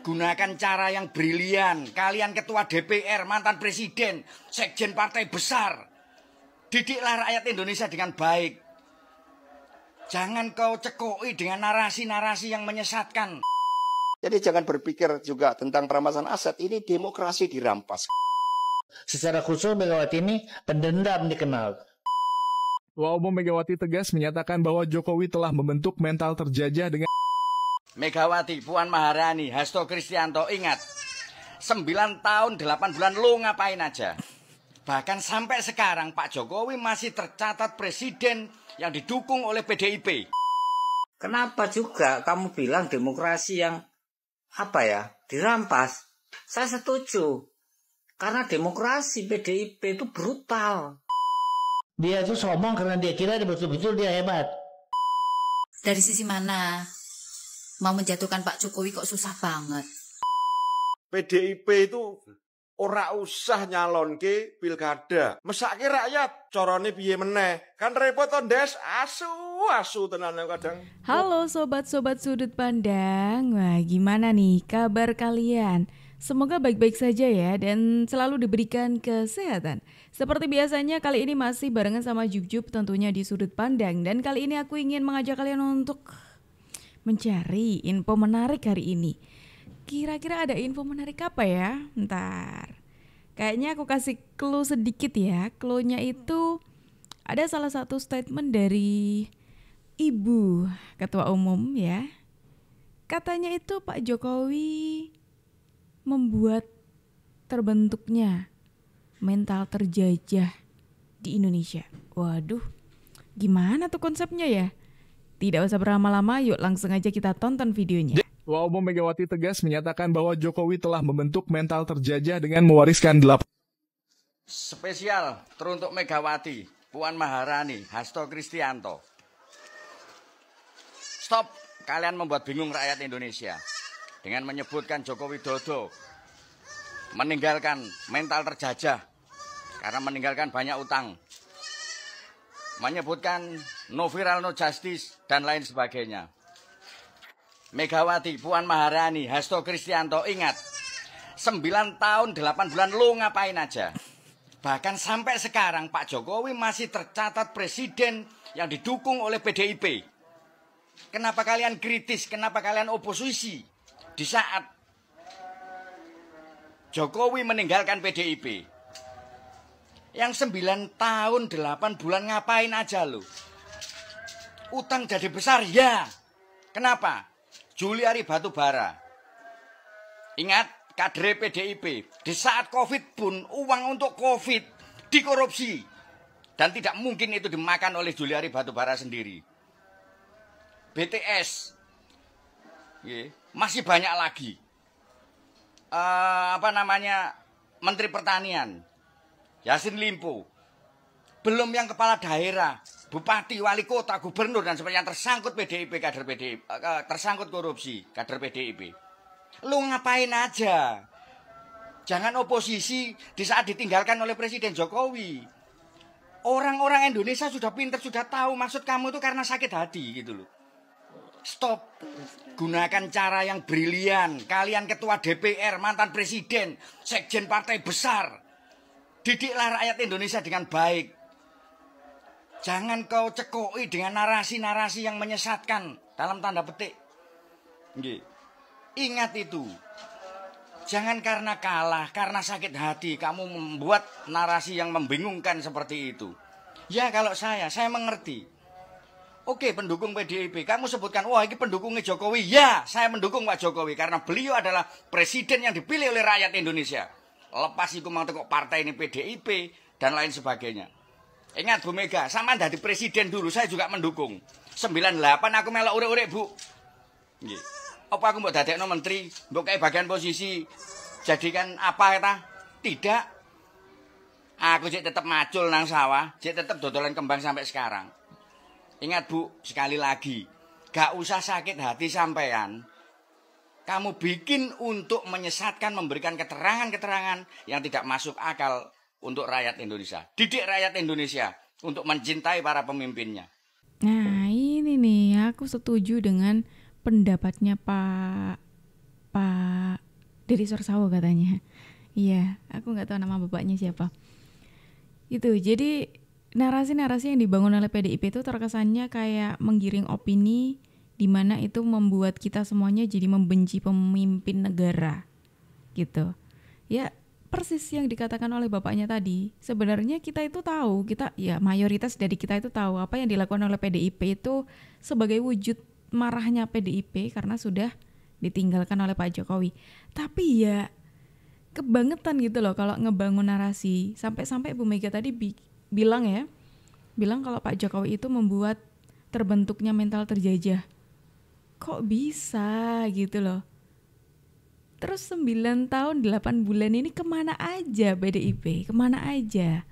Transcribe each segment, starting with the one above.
Gunakan cara yang brilian. Kalian ketua DPR, mantan presiden, sekjen partai besar. Didiklah rakyat Indonesia dengan baik. Jangan kau cekoi dengan narasi-narasi yang menyesatkan. Jadi jangan berpikir juga tentang perampasan aset. Ini demokrasi dirampas. Secara khusus Megawati ini pendendam dikenal. Wah, Megawati tegas menyatakan bahwa Jokowi telah membentuk mental terjajah dengan Megawati Puan Maharani Hasto Kristianto ingat 9 tahun 8 bulan lo ngapain aja bahkan sampai sekarang Pak Jokowi masih tercatat presiden yang didukung oleh PDIP kenapa juga kamu bilang demokrasi yang apa ya dirampas saya setuju karena demokrasi PDIP itu brutal dia itu sombong karena dia kira betul-betul dia hebat dari sisi mana mau menjatuhkan Pak Jokowi kok susah banget. PDIP itu ora usah nyalon ke pilkada. Mesake rakyat corone piye meneh. Kan repot to, Des. Asu asu tenan kadang. Halo sobat-sobat sudut pandang. Wah, gimana nih kabar kalian? Semoga baik-baik saja ya dan selalu diberikan kesehatan. Seperti biasanya kali ini masih barengan sama Jujub tentunya di sudut pandang dan kali ini aku ingin mengajak kalian untuk mencari info menarik hari ini. Kira-kira ada info menarik apa ya? Ntar. Kayaknya aku kasih clue sedikit ya. Clue-nya itu ada salah satu statement dari Ibu Ketua Umum ya. Katanya itu Pak Jokowi membuat terbentuknya mental terjajah di Indonesia. Waduh, gimana tuh konsepnya ya? Tidak usah berlama-lama, yuk langsung aja kita tonton videonya. Ketua Umum Megawati tegas menyatakan bahwa Jokowi telah membentuk mental terjajah dengan mewariskan delapan spesial teruntuk Megawati, Puan Maharani, Hasto Kristianto. Stop, kalian membuat bingung rakyat Indonesia dengan menyebutkan Jokowi dodo meninggalkan mental terjajah karena meninggalkan banyak utang menyebutkan no viral no justice dan lain sebagainya. Megawati, Puan Maharani, Hasto Kristianto, ingat 9 tahun 8 bulan lo ngapain aja. Bahkan sampai sekarang Pak Jokowi masih tercatat presiden yang didukung oleh PDIP. Kenapa kalian kritis? Kenapa kalian oposisi? Di saat Jokowi meninggalkan PDIP, yang sembilan tahun delapan bulan ngapain aja lu? Utang jadi besar ya. Kenapa? Juliari Batubara. Ingat kader PDIP. Di saat Covid pun uang untuk Covid dikorupsi. Dan tidak mungkin itu dimakan oleh Juliari Batubara sendiri. BTS. Masih banyak lagi. Uh, apa namanya? Menteri Pertanian Yasin Limpo, belum yang kepala daerah, bupati, wali kota, gubernur dan sebagainya tersangkut PDIP kader PDIP eh, eh, tersangkut korupsi kader PDIP. Lu ngapain aja? Jangan oposisi di saat ditinggalkan oleh Presiden Jokowi. Orang-orang Indonesia sudah pinter, sudah tahu maksud kamu itu karena sakit hati gitu loh. Stop. Gunakan cara yang brilian. Kalian ketua DPR, mantan presiden, sekjen partai besar Didiklah rakyat Indonesia dengan baik. Jangan kau cekoi dengan narasi-narasi yang menyesatkan dalam tanda petik. Ingat itu. Jangan karena kalah, karena sakit hati kamu membuat narasi yang membingungkan seperti itu. Ya kalau saya, saya mengerti. Oke, pendukung PDIP, kamu sebutkan, wah ini pendukungnya Jokowi. Ya, saya mendukung Pak Jokowi karena beliau adalah presiden yang dipilih oleh rakyat Indonesia lepas iku mang tekok partai ini PDIP dan lain sebagainya. Ingat Bu Mega, sama dari presiden dulu saya juga mendukung. 98 aku melok urek-urek, Bu. Nggih. Apa aku mbok dadekno menteri, mbok kayak bagian posisi jadikan apa ta? Tidak. Aku cek tetap macul nang sawah, cek tetap dodolan kembang sampai sekarang. Ingat Bu, sekali lagi, gak usah sakit hati sampean kamu bikin untuk menyesatkan, memberikan keterangan-keterangan yang tidak masuk akal untuk rakyat Indonesia. Didik rakyat Indonesia untuk mencintai para pemimpinnya. Nah, ini nih aku setuju dengan pendapatnya Pak Pak dari Sorsawo katanya. Iya, aku nggak tahu nama bapaknya siapa. Itu. Jadi narasi-narasi yang dibangun oleh PDIP itu terkesannya kayak menggiring opini dimana itu membuat kita semuanya jadi membenci pemimpin negara gitu ya persis yang dikatakan oleh bapaknya tadi sebenarnya kita itu tahu kita ya mayoritas dari kita itu tahu apa yang dilakukan oleh PDIP itu sebagai wujud marahnya PDIP karena sudah ditinggalkan oleh Pak Jokowi tapi ya kebangetan gitu loh kalau ngebangun narasi sampai-sampai Bu Mega tadi bi bilang ya bilang kalau Pak Jokowi itu membuat terbentuknya mental terjajah kok bisa gitu loh terus 9 tahun 8 bulan ini kemana aja PDIP kemana aja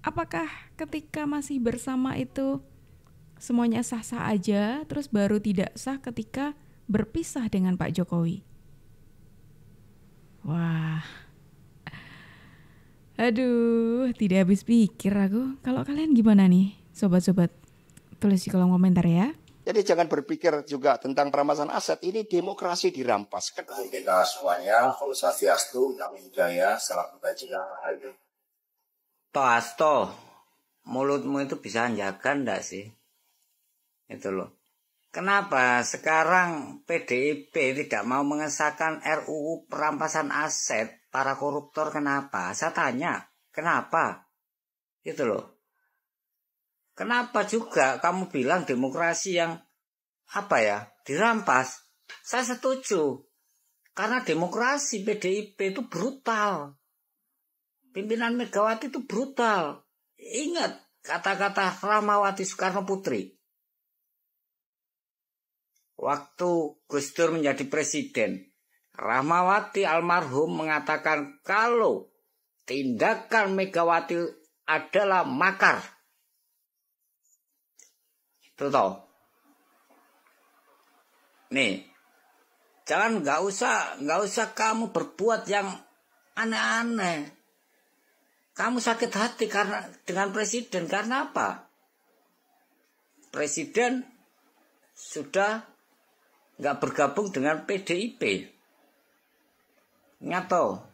apakah ketika masih bersama itu semuanya sah-sah aja terus baru tidak sah ketika berpisah dengan Pak Jokowi wah aduh tidak habis pikir aku kalau kalian gimana nih sobat-sobat tulis di kolom komentar ya jadi jangan berpikir juga tentang perampasan aset. Ini demokrasi dirampas. kita semuanya, Om Swastiastu, Namo Buddhaya, salam kebajikan. Pak Asto, mulutmu itu bisa anjakan enggak sih? Itu loh. Kenapa sekarang PDIP tidak mau mengesahkan RUU perampasan aset para koruptor kenapa? Saya tanya, kenapa? Itu loh. Kenapa juga kamu bilang demokrasi yang apa ya dirampas? Saya setuju. Karena demokrasi PDIP itu brutal. Pimpinan Megawati itu brutal. Ingat kata-kata Rahmawati Soekarno Putri. Waktu Gus Dur menjadi presiden, Rahmawati almarhum mengatakan kalau tindakan Megawati adalah makar Tuh tau. Nih. Jangan nggak usah nggak usah kamu berbuat yang aneh-aneh. Kamu sakit hati karena dengan presiden karena apa? Presiden sudah nggak bergabung dengan PDIP. Nyato.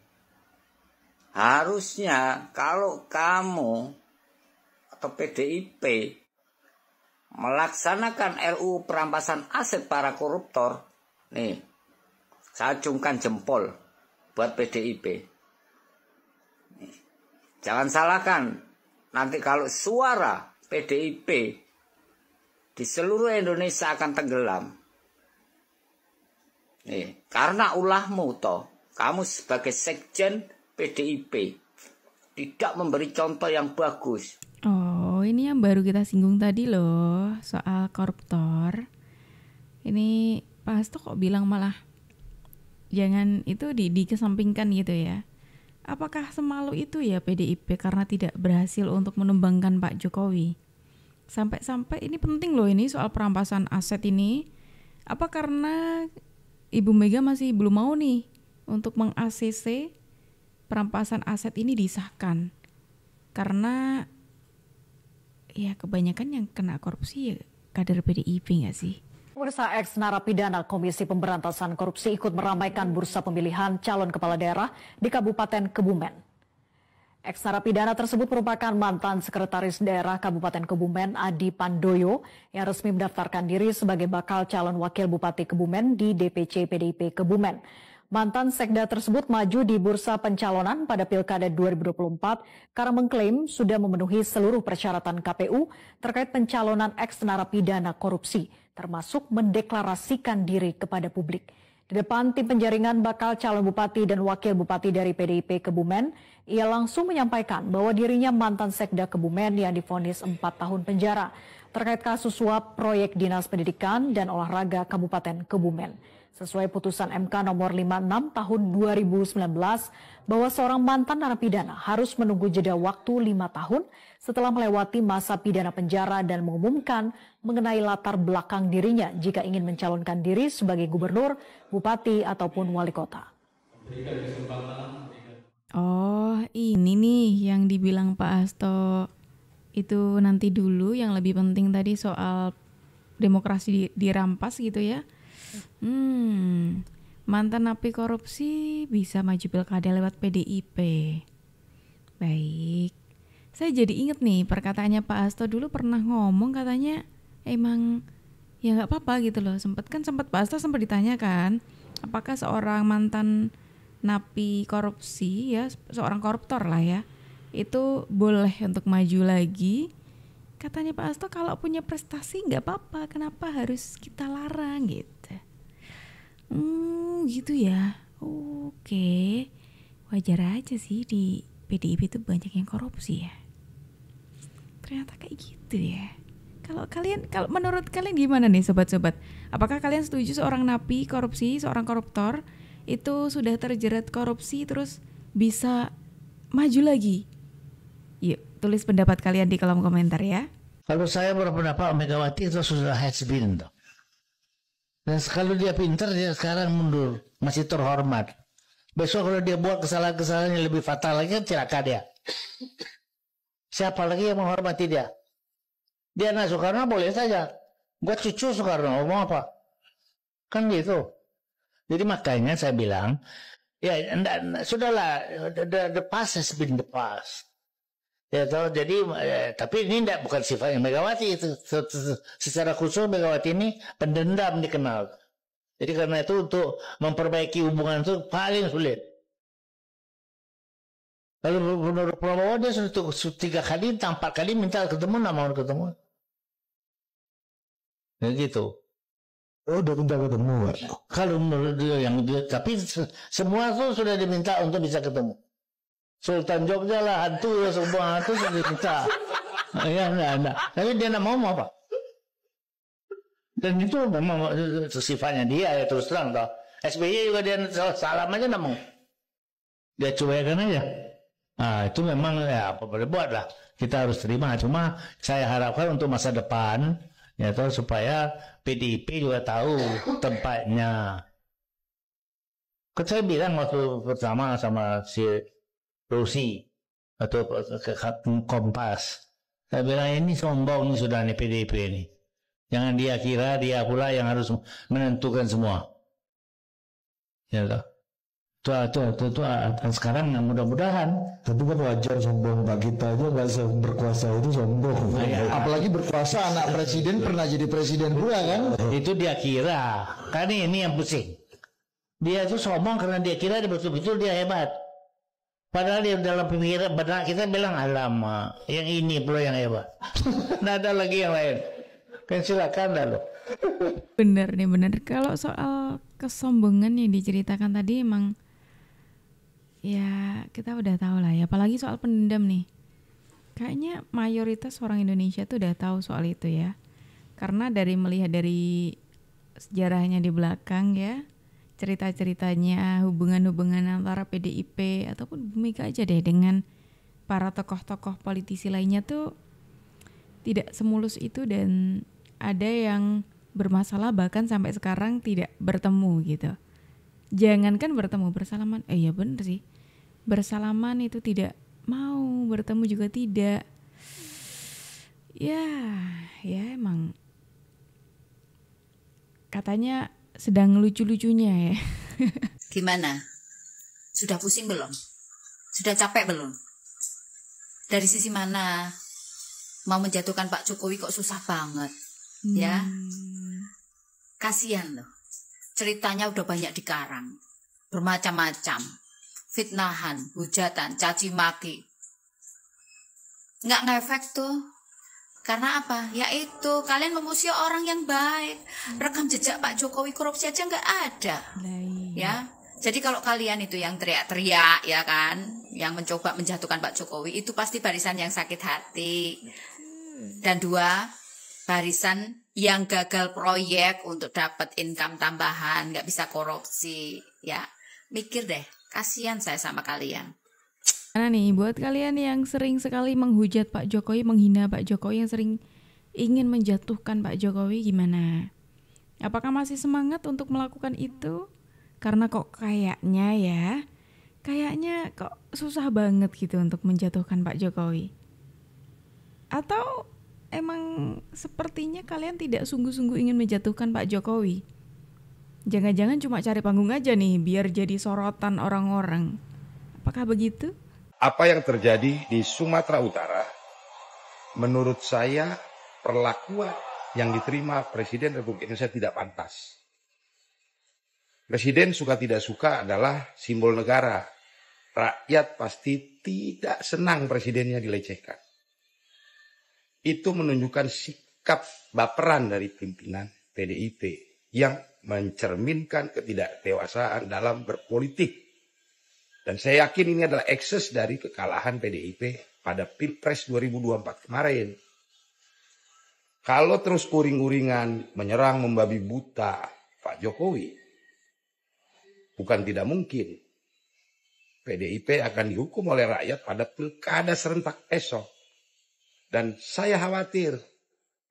Harusnya kalau kamu atau PDIP melaksanakan RU perampasan aset para koruptor, nih, saya acungkan jempol buat PDIP. jangan salahkan, nanti kalau suara PDIP di seluruh Indonesia akan tenggelam. Nih, karena ulahmu toh, kamu sebagai sekjen PDIP tidak memberi contoh yang bagus Oh, ini yang baru kita singgung tadi loh, soal koruptor. Ini Pak Hasto kok bilang malah jangan itu di dikesampingkan gitu ya. Apakah semalu itu ya PDIP karena tidak berhasil untuk menumbangkan Pak Jokowi? Sampai-sampai ini penting loh ini soal perampasan aset ini. Apa karena Ibu Mega masih belum mau nih untuk meng-ACC perampasan aset ini disahkan? Karena ya kebanyakan yang kena korupsi ya kader PDIP nggak sih? Pemirsa ex narapidana Komisi Pemberantasan Korupsi ikut meramaikan bursa pemilihan calon kepala daerah di Kabupaten Kebumen. Ex narapidana tersebut merupakan mantan sekretaris daerah Kabupaten Kebumen Adi Pandoyo yang resmi mendaftarkan diri sebagai bakal calon wakil Bupati Kebumen di DPC PDIP Kebumen. Mantan sekda tersebut maju di bursa pencalonan pada Pilkada 2024 karena mengklaim sudah memenuhi seluruh persyaratan KPU terkait pencalonan eks narapidana korupsi, termasuk mendeklarasikan diri kepada publik. Di depan tim penjaringan bakal calon bupati dan wakil bupati dari PDIP Kebumen, ia langsung menyampaikan bahwa dirinya mantan sekda Kebumen yang difonis 4 tahun penjara terkait kasus suap proyek Dinas Pendidikan dan Olahraga Kabupaten Kebumen. Sesuai putusan MK nomor 56 tahun 2019 bahwa seorang mantan narapidana harus menunggu jeda waktu 5 tahun setelah melewati masa pidana penjara dan mengumumkan mengenai latar belakang dirinya jika ingin mencalonkan diri sebagai gubernur, bupati, ataupun wali kota. Oh, ini nih yang dibilang Pak Asto itu nanti dulu yang lebih penting tadi soal demokrasi dirampas gitu ya. Hmm, mantan napi korupsi bisa maju pilkada lewat PDIP. Baik. Saya jadi inget nih perkataannya Pak Asto dulu pernah ngomong katanya emang ya nggak apa-apa gitu loh. Sempet kan sempat Pak Asto sempat ditanyakan apakah seorang mantan napi korupsi ya seorang koruptor lah ya itu boleh untuk maju lagi katanya Pak Asto kalau punya prestasi nggak apa-apa kenapa harus kita larang gitu hmm gitu ya oke wajar aja sih di PDIP itu banyak yang korupsi ya ternyata kayak gitu ya kalau kalian kalau menurut kalian gimana nih sobat-sobat apakah kalian setuju seorang napi korupsi seorang koruptor itu sudah terjerat korupsi terus bisa maju lagi tulis pendapat kalian di kolom komentar ya. Kalau saya berpendapat Megawati itu sudah has been. Dan kalau dia pintar dia sekarang mundur, masih terhormat. Besok kalau dia buat kesalahan-kesalahan yang lebih fatal lagi kan celaka dia. Siapa lagi yang menghormati dia? Dia anak Soekarno boleh saja. Gue cucu Soekarno, ngomong apa? Kan gitu. Jadi makanya saya bilang, ya enggak, sudahlah, the, the past has been the past. Ya tahu jadi eh, tapi ini tidak bukan sifat yang Megawati itu secara khusus Megawati ini pendendam dikenal. Jadi karena itu untuk memperbaiki hubungan itu paling sulit. Lalu menurut Prabowo dia sudah tiga kali, empat kali minta ketemu, nggak mau ketemu. Ya gitu. Oh, udah minta ketemu, Kalau menurut dia yang dia, tapi semua itu sudah diminta untuk bisa ketemu. Sultan Jogja lah hantu ya semua hantu cerita. Nah, iya enggak ada. Tapi dia enggak mau apa. Dan itu memang sifatnya dia ya terus terang toh. SBY juga dia salam aja enggak mau. Dia kan aja. Ah itu memang ya apa boleh buat lah. Kita harus terima. Cuma saya harapkan untuk masa depan ya toh supaya PDIP juga tahu tempatnya. Kecuali saya bilang waktu pertama sama si rusi atau Kompas. Saya bilang ini sombong ini sudah nih PDIP ini. Jangan dia kira dia pula yang harus menentukan semua. Ya loh. tuh, tuh, tuh tua. itu sekarang mudah-mudahan. Tapi kan wajar sombong Pak kita aja nggak berkuasa itu sombong. Ya. Apalagi berkuasa anak presiden pernah jadi presiden pula kan? Itu dia kira. Kan ini yang pusing. Dia itu sombong karena dia kira dia betul-betul dia hebat Padahal di dalam pemikiran benar kita bilang alama, yang ini pula yang Eva. nah ada lagi yang lain. Kan silakan dah lo. bener nih bener. Kalau soal kesombongan yang diceritakan tadi emang ya kita udah tahu lah ya. Apalagi soal pendendam nih. Kayaknya mayoritas orang Indonesia tuh udah tahu soal itu ya. Karena dari melihat dari sejarahnya di belakang ya, cerita-ceritanya hubungan-hubungan antara PDIP ataupun Bu Mega aja deh dengan para tokoh-tokoh politisi lainnya tuh tidak semulus itu dan ada yang bermasalah bahkan sampai sekarang tidak bertemu gitu. Jangankan bertemu bersalaman, eh ya bener sih. Bersalaman itu tidak mau, bertemu juga tidak. Ya, ya emang katanya sedang lucu-lucunya ya. Gimana? Sudah pusing belum? Sudah capek belum? Dari sisi mana mau menjatuhkan Pak Jokowi kok susah banget, ya? hmm. ya? Kasihan loh. Ceritanya udah banyak dikarang, bermacam-macam, fitnahan, hujatan, caci maki. Nggak ngefek tuh karena apa? Yaitu kalian memusuhi orang yang baik. Rekam jejak Pak Jokowi korupsi aja nggak ada. Iya. Ya. Jadi kalau kalian itu yang teriak-teriak ya kan, yang mencoba menjatuhkan Pak Jokowi itu pasti barisan yang sakit hati. Dan dua, barisan yang gagal proyek untuk dapat income tambahan, nggak bisa korupsi, ya. Mikir deh, kasihan saya sama kalian. Karena nih buat kalian yang sering sekali menghujat Pak Jokowi, menghina Pak Jokowi yang sering ingin menjatuhkan Pak Jokowi gimana? Apakah masih semangat untuk melakukan itu? Karena kok kayaknya ya, kayaknya kok susah banget gitu untuk menjatuhkan Pak Jokowi. Atau emang sepertinya kalian tidak sungguh-sungguh ingin menjatuhkan Pak Jokowi? Jangan-jangan cuma cari panggung aja nih biar jadi sorotan orang-orang. Apakah begitu? Apa yang terjadi di Sumatera Utara, menurut saya perlakuan yang diterima Presiden Republik Indonesia tidak pantas. Presiden suka tidak suka adalah simbol negara. Rakyat pasti tidak senang presidennya dilecehkan. Itu menunjukkan sikap baperan dari pimpinan PDIP yang mencerminkan ketidakdewasaan dalam berpolitik. Dan saya yakin ini adalah ekses dari kekalahan PDIP pada Pilpres 2024 kemarin. Kalau terus uring-uringan menyerang membabi buta Pak Jokowi, bukan tidak mungkin PDIP akan dihukum oleh rakyat pada pilkada serentak esok. Dan saya khawatir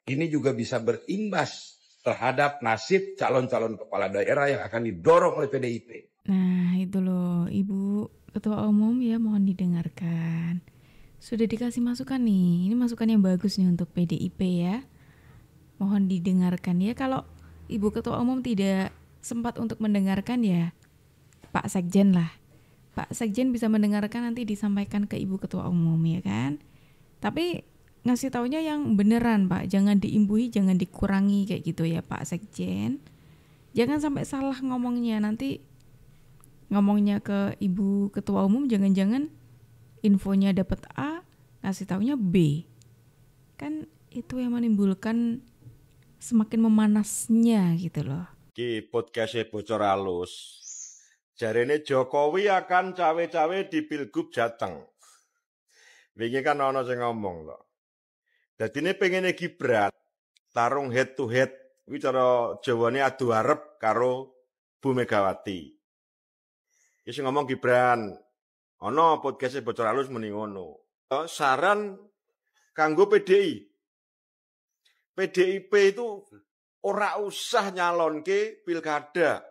ini juga bisa berimbas terhadap nasib calon-calon kepala daerah yang akan didorong oleh PDIP. Nah, itu loh, Ibu Ketua Umum ya mohon didengarkan. Sudah dikasih masukan nih. Ini masukan yang bagus nih untuk PDIP ya. Mohon didengarkan ya kalau Ibu Ketua Umum tidak sempat untuk mendengarkan ya Pak Sekjen lah. Pak Sekjen bisa mendengarkan nanti disampaikan ke Ibu Ketua Umum ya kan. Tapi ngasih taunya yang beneran Pak, jangan diimbuhi, jangan dikurangi kayak gitu ya Pak Sekjen. Jangan sampai salah ngomongnya nanti ngomongnya ke ibu ketua umum jangan-jangan infonya dapat A ngasih taunya B kan itu yang menimbulkan semakin memanasnya gitu loh di podcastnya bocor halus jarene Jokowi akan cawe-cawe di pilgub Jateng wingi kan ono sing ngomong loh jadi ini pengennya Gibran tarung head to head Wicara ini adu harap karo Bu Megawati. Ya iki ngomong Gibran. Ono podcast bocor halus muni ngono. Eh, saran kanggo PDI. PDIP itu ora usah nyalonke pilkada.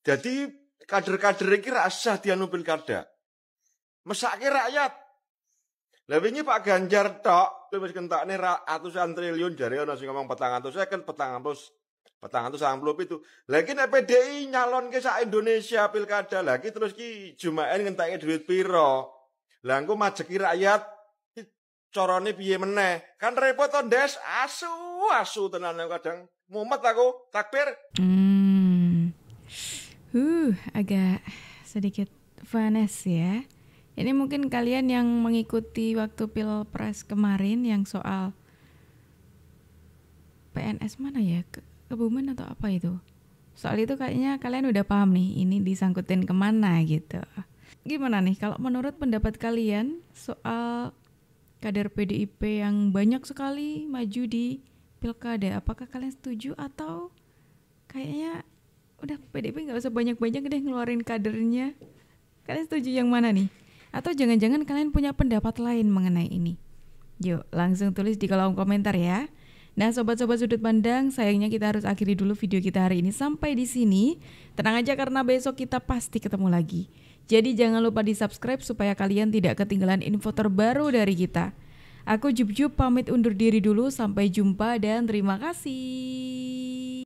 Jadi kader-kader iki ra usah dianu pilkada. Mesake rakyat. Lah wingi Pak Ganjar tok wis kentakne ratusan triliun jare ana sing ngomong 400 seket 400 petang itu sang itu lagi nih PDI nyalon ke sa Indonesia pilkada lagi terus ki jumaen ngentai duit piro Langku majeki rakyat corone piye meneh kan repot on Des asu asu tenan kadang mumet aku takbir hmm. uh agak sedikit vanes ya ini mungkin kalian yang mengikuti waktu pilpres kemarin yang soal PNS mana ya kebumen atau apa itu soal itu kayaknya kalian udah paham nih ini disangkutin kemana gitu gimana nih kalau menurut pendapat kalian soal kader PDIP yang banyak sekali maju di pilkada apakah kalian setuju atau kayaknya udah PDIP nggak usah banyak-banyak deh ngeluarin kadernya kalian setuju yang mana nih atau jangan-jangan kalian punya pendapat lain mengenai ini yuk langsung tulis di kolom komentar ya Nah, sobat-sobat sudut pandang, sayangnya kita harus akhiri dulu video kita hari ini sampai di sini. Tenang aja karena besok kita pasti ketemu lagi. Jadi jangan lupa di-subscribe supaya kalian tidak ketinggalan info terbaru dari kita. Aku Jub Jub pamit undur diri dulu, sampai jumpa dan terima kasih.